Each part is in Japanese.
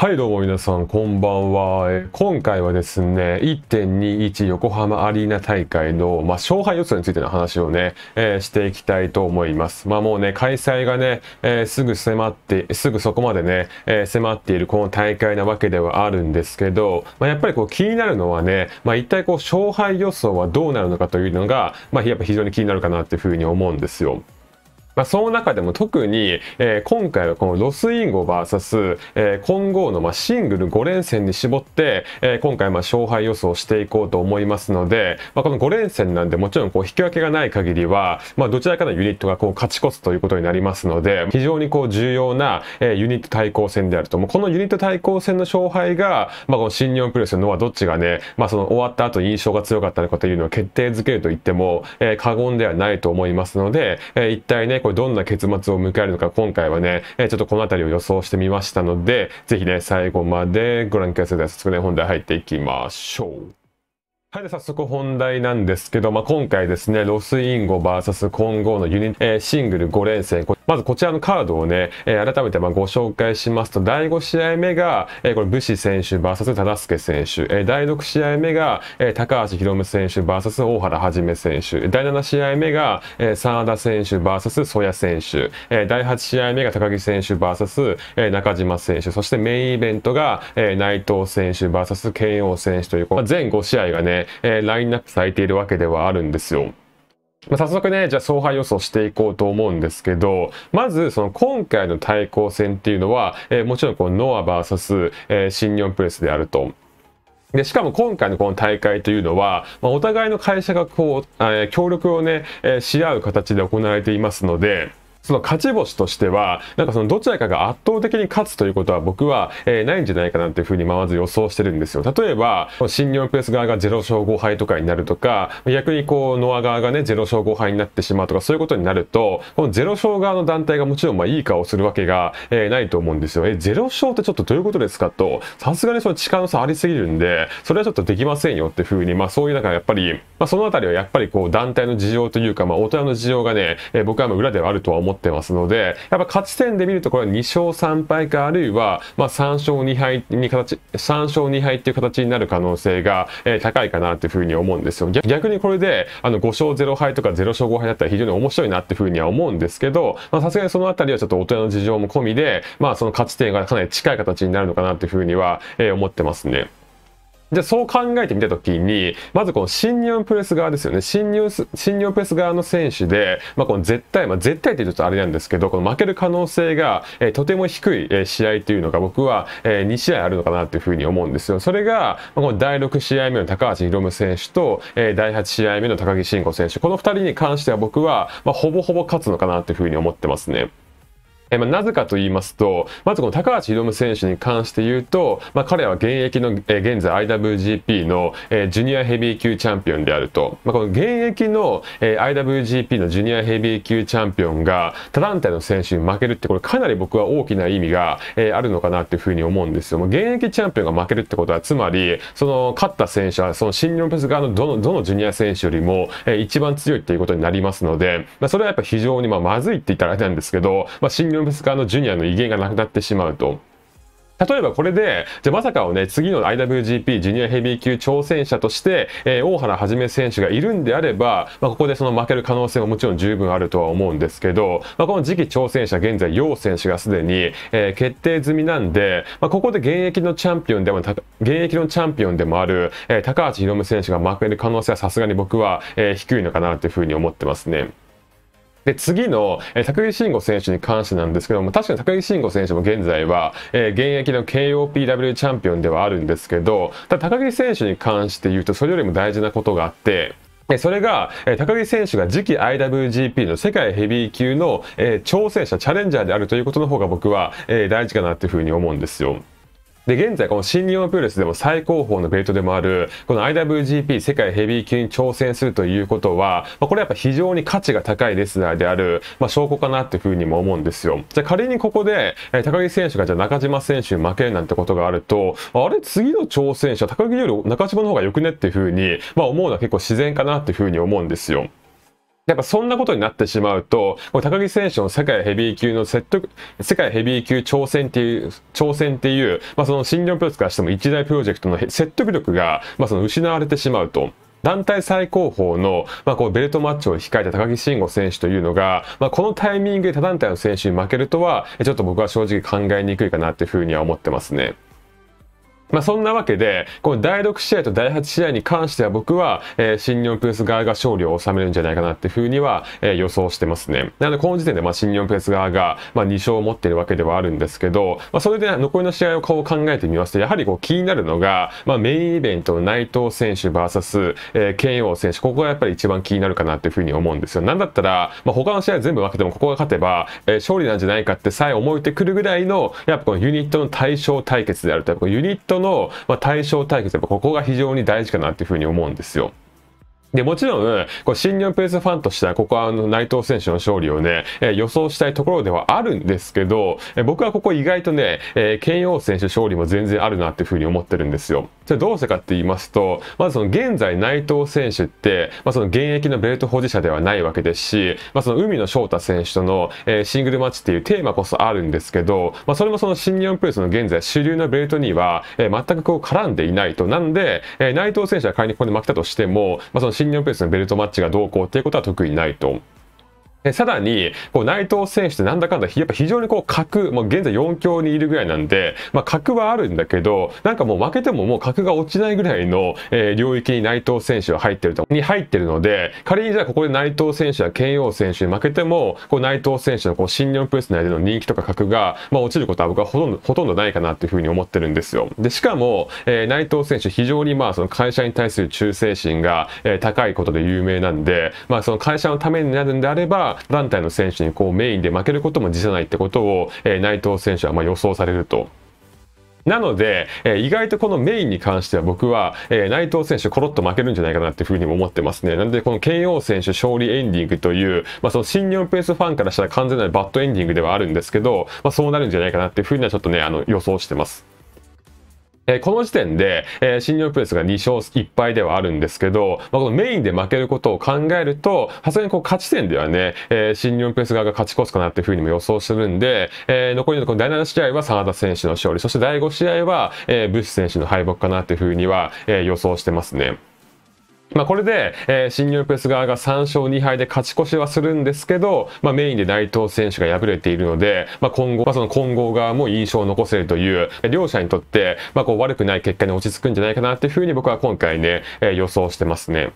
はいどうも皆さんこんばんは、今回はですね1.21横浜アリーナ大会の、まあ、勝敗予想についての話をね、えー、していきたいと思いますまあもうね開催がね、えー、すぐ迫ってすぐそこまでね、え迫っているこの大会なわけではあるんですけど、まあ、やっぱりこう気になるのはね、まあ、一体こう勝敗予想はどうなるのかというのが、まあ、やっぱ非常に気になるかなっていうふうに思うんですよまあ、その中でも特に、えー、今回はこのロスインゴ VS、えー、混合のまあシングル5連戦に絞って、えー、今回まあ勝敗予想していこうと思いますので、まあ、この5連戦なんでもちろんこう引き分けがない限りは、まあ、どちらかのユニットがこう勝ち越すということになりますので非常にこう重要な、えー、ユニット対抗戦であるともうこのユニット対抗戦の勝敗が、まあ、この新日本プロレスのはどっちがね、まあ、その終わった後印象が強かったのかというのを決定づけると言っても、えー、過言ではないと思いますので、えー、一体ねこれどんな結末を迎えるのか、今回はね、えちょっとこの辺りを予想してみましたので、ぜひね、最後までご覧ください。早速ね、本題入っていきましょう。はい、早速本題なんですけど、まあ、今回ですね、ロスインゴ VS 混合のユニ、えー、シングル5連戦。まずこちらのカードをね、えー、改めてまご紹介しますと、第5試合目が、えー、これ、武士選手 VS 忠介選手、えー、第6試合目が、え高橋宏夢選手 VS 大原はじめ選手、第7試合目が、えー、田選手 VS 曽谷選手、え第8試合目が高木選手 VS、え中島選手、そしてメインイベントが、え内藤選手 VS 慶応選手という、まあ、全5試合がね、えー、ラインナップされているわけではあるんですよ。まあ、早速ね、じゃあ総敗予想していこうと思うんですけど、まずその今回の対抗戦っていうのは、えー、もちろんこのノア VS、えー、新日本プレスであると。で、しかも今回のこの大会というのは、まあ、お互いの会社がこう、えー、協力をね、えー、し合う形で行われていますので、その勝ち星としては、なんかそのどちらかが圧倒的に勝つということは僕は、えー、ないんじゃないかなっていうふうにまず予想してるんですよ。例えば、新日本プレス側が0勝5敗とかになるとか、逆にこう、ノア側がね、0勝5敗になってしまうとか、そういうことになると、この0勝側の団体がもちろんまあいい顔をするわけが、えー、ないと思うんですよ。えー、0勝ってちょっとどういうことですかと、さすがにその力の差ありすぎるんで、それはちょっとできませんよっていうふうに、まあそういうなんかやっぱり、まあそのあたりはやっぱりこう団体の事情というか、まあ大人の事情がね、えー、僕はまあ裏ではあるとは思ってってますので、やっぱ勝ち点で見るとこれは2勝3敗か、あるいは、まあ3勝2敗に形、3勝2敗っていう形になる可能性が、えー、高いかなっていうふうに思うんですよ。逆にこれで、あの5勝0敗とか0勝5敗だったら非常に面白いなっていうふうには思うんですけど、まあさすがにそのあたりはちょっと大人の事情も込みで、まあその勝ち点がかなり近い形になるのかなっていうふうには、えー、思ってますね。じゃあそう考えてみたときに、まずこの新日本プレス側ですよね。新日本、新日本プレス側の選手で、まあこの絶対、まあ絶対って言うとあれなんですけど、この負ける可能性が、えー、とても低い、えー、試合というのが僕は、えー、2試合あるのかなというふうに思うんですよ。それが、まあ、この第6試合目の高橋宏夢選手と、えー、第8試合目の高木慎吾選手。この2人に関しては僕は、まあほぼほぼ勝つのかなというふうに思ってますね。えー、まあ、なぜかと言いますと、まずこの高橋宏夢選手に関して言うと、まあ、彼は現役の、えー、現在 IWGP の、えー、ジュニアヘビー級チャンピオンであると、まあ、この現役の、えー、IWGP のジュニアヘビー級チャンピオンが他団体の選手に負けるってこれかなり僕は大きな意味が、えー、あるのかなっていうふうに思うんですよ。もう現役チャンピオンが負けるってことはつまりその勝った選手はその新日本プロレス側のどのどのジュニア選手よりも、えー、一番強いっていうことになりますので、まあ、それはやっぱ非常にまあまずいって言ったらあれなんですけど、まあ、新日ノスカのジュニアの威厳がなくなってしまうと。例えばこれで、じゃまさかをね、次の IWGP ジュニアヘビー級挑戦者として、えー、大原はじめ選手がいるんであれば、まあ、ここでその負ける可能性ももちろん十分あるとは思うんですけど、まあ、この次期挑戦者現在、楊選手がすでに、えー、決定済みなんで、まあ、ここで現役のチャンピオンでも、現役のチャンピオンでもある、えー、高橋宏夢選手が負ける可能性はさすがに僕は、えー、低いのかなというふうに思ってますね。で、次の、えー、高木慎吾選手に関してなんですけども、確かに高木慎吾選手も現在は、えー、現役の KOPW チャンピオンではあるんですけど、ただ高木選手に関して言うと、それよりも大事なことがあって、それが、高木選手が次期 IWGP の世界ヘビー級の挑戦者、チャレンジャーであるということの方が僕は大事かなっていうふうに思うんですよ。で、現在この新日本プロレスでも最高峰のベルトでもある、この IWGP 世界ヘビー級に挑戦するということは、まあ、これやっぱ非常に価値が高いレスラーである、まあ、証拠かなっていうふうにも思うんですよ。じゃあ仮にここで、えー、高木選手がじゃあ中島選手に負けるなんてことがあると、あれ次の挑戦者、高木より中島の方が良くねっていうふうに、まあ、思うのは結構自然かなっていうふうに思うんですよ。やっぱそんなことになってしまうと、こ高木選手の世界ヘビー級の説得、世界ヘビー級挑戦っていう、挑戦っていう、まあその診療プロセスからしても一大プロジェクトの説得力が、まあその失われてしまうと。団体最高峰の、まあ、こうベルトマッチを控えた高木慎吾選手というのが、まあ、このタイミングで他団体の選手に負けるとは、ちょっと僕は正直考えにくいかなっていうふうには思ってますね。まあ、そんなわけで、この第6試合と第8試合に関しては僕は、えー、新日本プレス側が勝利を収めるんじゃないかなっていうふうには、えー、予想してますね。なので、この時点で、まあ、新日本プレス側が、まあ、2勝を持っているわけではあるんですけど、まあ、それで残りの試合をこう考えてみますと、やはりこう気になるのが、まあ、メインイベントの内藤選手 VS、えー、剣王選手、ここがやっぱり一番気になるかなっていうふうに思うんですよ。なんだったら、まあ、他の試合全部負けても、ここが勝てば、えー、勝利なんじゃないかってさえ思えてくるぐらいの、やっぱこのユニットの対象対決であると、やっぱユニットの対象対決、やっぱここが非常に大事かなっていうふうに思うんですよ。で、もちろん、こう新日本プレスファンとしては、ここはあの内藤選手の勝利をね、えー、予想したいところではあるんですけど、えー、僕はここ意外とね、えー、ヨウ選手勝利も全然あるなっていうふうに思ってるんですよ。それどうしてかって言いますと、まずその現在内藤選手って、まあその現役のベルト保持者ではないわけですし、まあその海野翔太選手との、えー、シングルマッチっていうテーマこそあるんですけど、まあそれもその新日本プレスの現在主流のベルトには、えー、全くこう絡んでいないと。なんで、えー、内藤選手は仮にここで負けたとしても、まあその新日本プレスのベルトマッチがどうこうっていうことは特にないとえさらに、こう内藤選手ってなんだかんだ、やっぱ非常にこう格、まあ、現在4強にいるぐらいなんで、まあ、格はあるんだけど、なんかもう負けてももう格が落ちないぐらいの、えー、領域に内藤選手は入ってると、に入ってるので、仮にじゃあここで内藤選手や剣王選手に負けても、こう内藤選手のこう新日本プレス内での人気とか格が、まあ、落ちることは僕はほとんど、ほとんどないかなっていうふうに思ってるんですよ。で、しかも、えー、内藤選手非常にまあその会社に対する忠誠心が、えー、高いことで有名なんで、まあその会社のためになるんであれば、団体の選手にこうメインで負けることも辞さないってことを、え内藤選手はま予想されると。なので、え意外とこのメインに関しては僕は、え内藤選手コロッと負けるんじゃないかなっていうふうにも思ってますね。なので、この KO 選手勝利エンディングという、まあ、その新日本プレスファンからしたら完全なるバッドエンディングではあるんですけど、まあ、そうなるんじゃないかなっていうふうにはちょっとね、あの予想してます。えこの時点で、え新日本プレスが2勝1敗ではあるんですけど、まあ、このメインで負けることを考えると、さすがにこう勝ち点ではね、え新日本プレス側が勝ち越すかなっていうふうにも予想するんで、え残りのこの第7試合は真田選手の勝利、そして第5試合は、えブッシュ選手の敗北かなっていうふうには、え予想してますね。まあ、これで、えー、新日本プレス側が3勝2敗で勝ち越しはするんですけど、まあ、メインで内藤選手が敗れているので、まあ、今後、まあ、その混合側も印象を残せるという、両者にとって、まあ、こう悪くない結果に落ち着くんじゃないかなっていうふうに僕は今回ね、えー、予想してますね。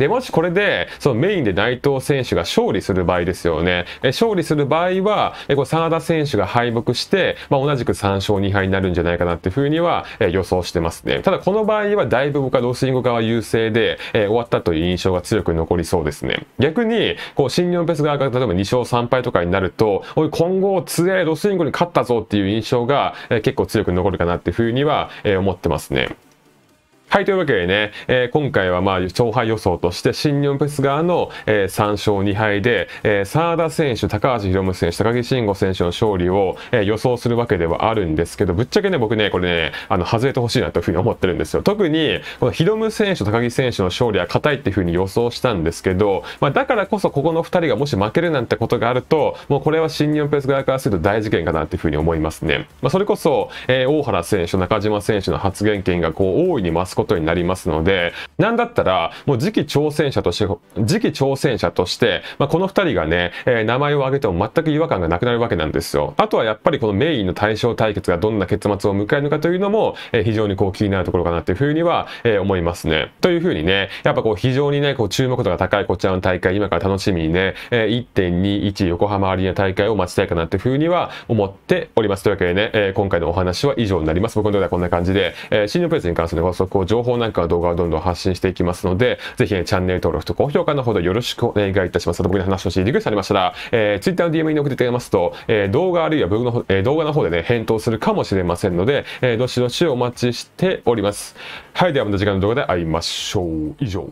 で、もしこれで、そのメインで内藤選手が勝利する場合ですよね。え勝利する場合は、えこう真田選手が敗北して、まあ、同じく3勝2敗になるんじゃないかなっていうふうには、え予想してますね。ただこの場合はだいぶ僕はロスイング側優勢で、え終わったという印象が強く残りそうですね。逆に、こう、新日本ペス側が例えば2勝3敗とかになると、おい、今後強いロスイングに勝ったぞっていう印象が、え結構強く残るかなっていうふうには、え思ってますね。はい、というわけでね、えー、今回はまあ勝敗予想として、新日本プレス側の、えー、3勝2敗で、えー、沢田選手、高橋宏夢選手、高木慎吾選手の勝利を、えー、予想するわけではあるんですけど、ぶっちゃけね、僕ね、これね、あの、外れてほしいなというふうに思ってるんですよ。特に、この宏夢選手、高木選手の勝利は硬いっていうふうに予想したんですけど、まあ、だからこそここの2人がもし負けるなんてことがあると、もうこれは新日本プレス側からすると大事件かなっていうふうに思いますね。まあ、それこそ、えー、大原選手、中島選手の発言権がこう、大いにマスことになりますので、なんだったら、もう次期挑戦者として、次期挑戦者として、まあ、この2人がね、えー、名前を挙げても全く違和感がなくなるわけなんですよ。あとはやっぱりこのメインの対象対決がどんな結末を迎えるのかというのも、えー、非常にこう気になるところかなというふうには、えー、思いますね。というふうにね、やっぱこう非常にね、こう注目度が高いこちらの大会、今から楽しみにね、えー、1.21横浜アリーナ大会を待ちたいかなというふうには思っております。というわけでね、えー、今回のお話は以上になります。僕のではこんな感じで、えー、新日本プレスに関するご予を情報なんか動画をどんどん発信していきますので、ぜひ、ね、チャンネル登録と高評価のほどよろしくお願いいたします。僕の話をしてリクエストありましたら、えー、Twitter の DM に送っていただきますと、えー、動画あるいはブログの、えー、動画の方でね、返答するかもしれませんので、えー、どしどしお待ちしております。はい、ではまた次回の動画で会いましょう。以上。